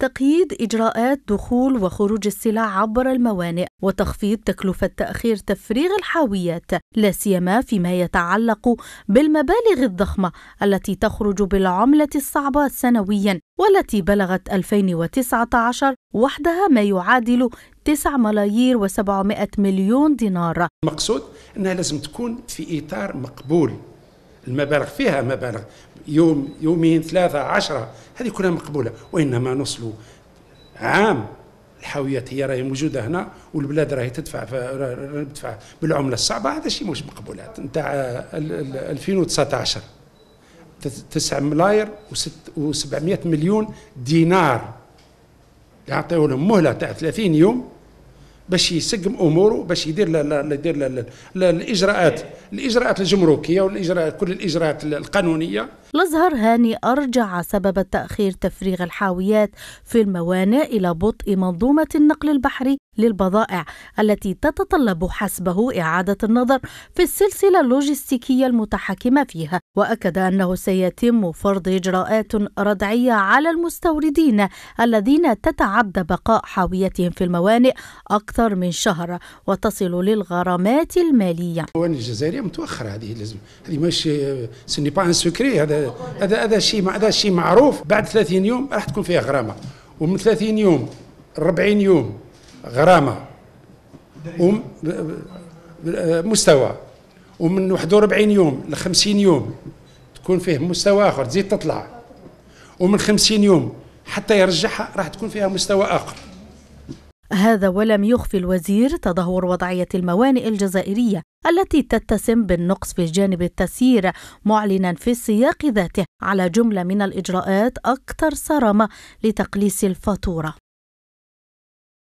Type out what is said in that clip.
تقييد إجراءات دخول وخروج السلع عبر الموانئ وتخفيض تكلفة تأخير تفريغ الحاويات لا سيما فيما يتعلق بالمبالغ الضخمة التي تخرج بالعملة الصعبة سنويا والتي بلغت 2019 وحدها ما يعادل 9 ملايير و700 مليون دينار المقصود أنها لازم تكون في إطار مقبول المبالغ فيها مبالغ يوم يومين ثلاثة عشرة هذه كلها مقبولة وإنما نصلوا عام الحاويات هي راهي موجوده هنا والبلاد راهي تدفع تدفع بالعمله الصعبه هذا شيء مش مقبول نتاع 2019 9 ملاير و700 مليون دينار يعطيو لهم مهله تاع 30 يوم باش يسقم اموره باش يدير لا لا يدير لا لا الاجراءات الاجراءات الجمركيه والاجراءات كل الاجراءات القانونيه الأزهر هاني أرجع سبب تأخير تفريغ الحاويات في الموانئ إلى بطء منظومة النقل البحري للبضائع التي تتطلب حسبه إعادة النظر في السلسلة اللوجستيكية المتحكمة فيها وأكد أنه سيتم فرض إجراءات ردعية على المستوردين الذين تتعدى بقاء حاويتهم في الموانئ أكثر من شهر وتصل للغرامات المالية الموانئ الجزائرية متوخرة هذه لازم هذه ماشي سني با ان سكري هذا هذا هذا شيء هذا شيء معروف بعد 30 يوم راح تكون فيها غرامه ومن 30 يوم 40 يوم غرامه وم مستوى ومن 41 يوم ل 50 يوم تكون فيه مستوى اخر تزيد تطلع ومن 50 يوم حتى يرجعها راح تكون فيها مستوى اخر هذا ولم يخفي الوزير تدهور وضعية الموانئ الجزائرية التي تتسم بالنقص في جانب التسيير معلنا في السياق ذاته على جملة من الإجراءات أكثر صرامة لتقليص الفاتورة